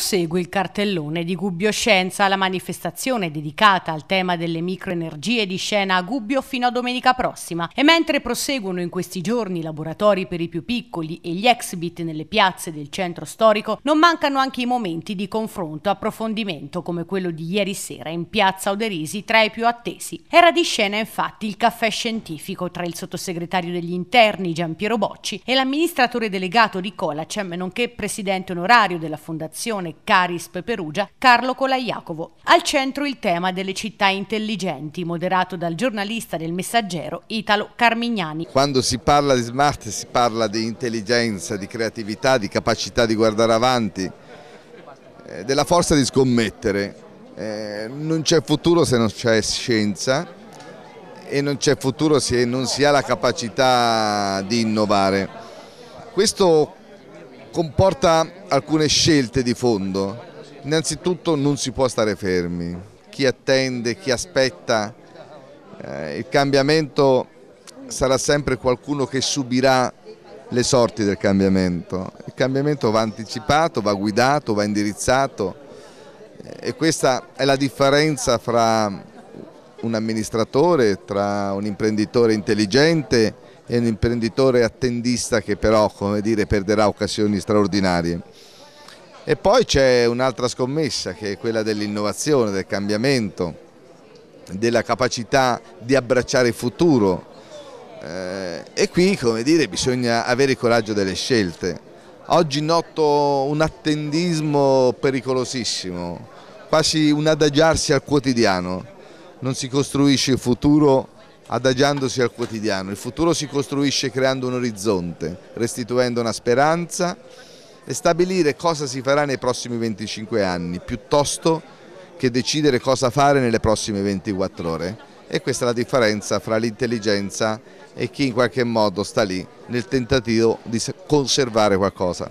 Prosegue il cartellone di Gubbio Scienza, la manifestazione dedicata al tema delle microenergie di scena a Gubbio fino a domenica prossima. E mentre proseguono in questi giorni i laboratori per i più piccoli e gli exhibit nelle piazze del centro storico, non mancano anche i momenti di confronto, e approfondimento come quello di ieri sera in piazza Oderisi tra i più attesi. Era di scena infatti il caffè scientifico tra il sottosegretario degli interni Gian Piero Bocci e l'amministratore delegato di Colacem, nonché presidente onorario della fondazione Fondazione Carisp Perugia Carlo Colaiacovo. Al centro il tema delle città intelligenti, moderato dal giornalista del Messaggero Italo Carmignani. Quando si parla di smart si parla di intelligenza, di creatività, di capacità di guardare avanti, eh, della forza di scommettere. Eh, non c'è futuro se non c'è scienza e non c'è futuro se non si ha la capacità di innovare. Questo comporta alcune scelte di fondo. Innanzitutto non si può stare fermi, chi attende, chi aspetta eh, il cambiamento sarà sempre qualcuno che subirà le sorti del cambiamento. Il cambiamento va anticipato, va guidato, va indirizzato eh, e questa è la differenza fra un amministratore, tra un imprenditore intelligente è un imprenditore attendista che però come dire, perderà occasioni straordinarie. E poi c'è un'altra scommessa che è quella dell'innovazione, del cambiamento, della capacità di abbracciare il futuro eh, e qui come dire, bisogna avere il coraggio delle scelte. Oggi noto un attendismo pericolosissimo, quasi un adagiarsi al quotidiano, non si costruisce il futuro adagiandosi al quotidiano. Il futuro si costruisce creando un orizzonte, restituendo una speranza e stabilire cosa si farà nei prossimi 25 anni, piuttosto che decidere cosa fare nelle prossime 24 ore. E questa è la differenza fra l'intelligenza e chi in qualche modo sta lì nel tentativo di conservare qualcosa.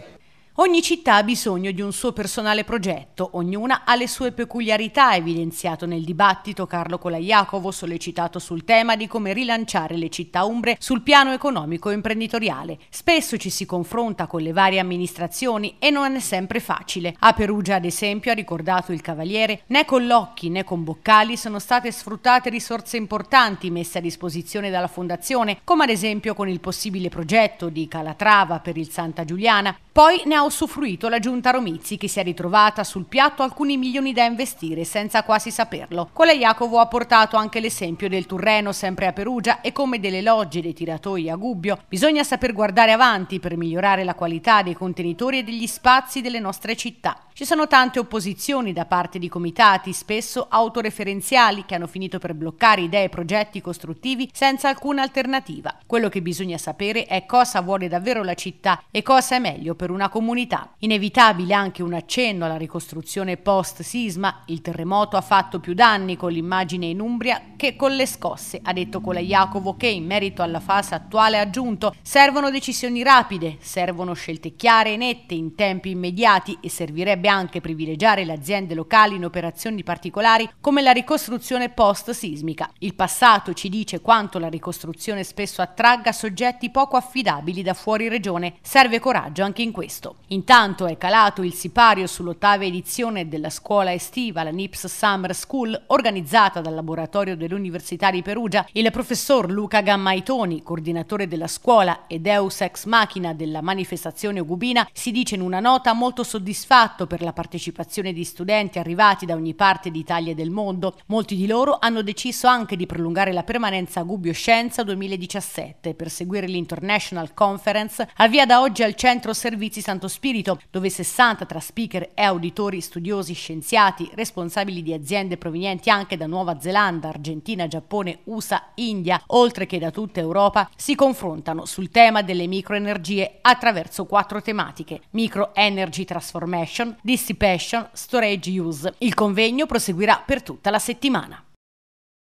Ogni città ha bisogno di un suo personale progetto, ognuna ha le sue peculiarità, evidenziato nel dibattito Carlo Colaiacovo, sollecitato sul tema di come rilanciare le città umbre sul piano economico e imprenditoriale. Spesso ci si confronta con le varie amministrazioni e non è sempre facile. A Perugia, ad esempio, ha ricordato il Cavaliere, né con Locchi né con Boccali sono state sfruttate risorse importanti messe a disposizione dalla Fondazione, come ad esempio con il possibile progetto di Calatrava per il Santa Giuliana, poi ne ha usufruito la giunta Romizzi che si è ritrovata sul piatto alcuni milioni da investire senza quasi saperlo. Cole Jacovo ha portato anche l'esempio del Turreno sempre a Perugia e come delle logge dei tiratoi a Gubbio. Bisogna saper guardare avanti per migliorare la qualità dei contenitori e degli spazi delle nostre città. Ci sono tante opposizioni da parte di comitati, spesso autoreferenziali, che hanno finito per bloccare idee e progetti costruttivi senza alcuna alternativa. Quello che bisogna sapere è cosa vuole davvero la città e cosa è meglio per una comunità. Inevitabile anche un accenno alla ricostruzione post-sisma, il terremoto ha fatto più danni con l'immagine in Umbria che con le scosse, ha detto Jacopo, che in merito alla fase attuale ha aggiunto servono decisioni rapide, servono scelte chiare e nette in tempi immediati e servirebbe anche privilegiare le aziende locali in operazioni particolari come la ricostruzione post-sismica. Il passato ci dice quanto la ricostruzione spesso attragga soggetti poco affidabili da fuori regione. Serve coraggio anche in questo. Intanto è calato il sipario sull'ottava edizione della scuola estiva, la NIPS Summer School, organizzata dal laboratorio dell'Università di Perugia. Il professor Luca Gammaitoni, coordinatore della scuola e Deus ex machina della manifestazione ugubina, si dice in una nota molto soddisfatto per per la partecipazione di studenti arrivati da ogni parte d'Italia e del mondo. Molti di loro hanno deciso anche di prolungare la permanenza a Gubbio Scienza 2017 per seguire l'International Conference avvia da oggi al Centro Servizi Santo Spirito, dove 60 tra speaker e auditori, studiosi, scienziati, responsabili di aziende provenienti anche da Nuova Zelanda, Argentina, Giappone, USA, India, oltre che da tutta Europa, si confrontano sul tema delle microenergie attraverso quattro tematiche: micro energy transformation, Dissipation Storage Use. Il convegno proseguirà per tutta la settimana.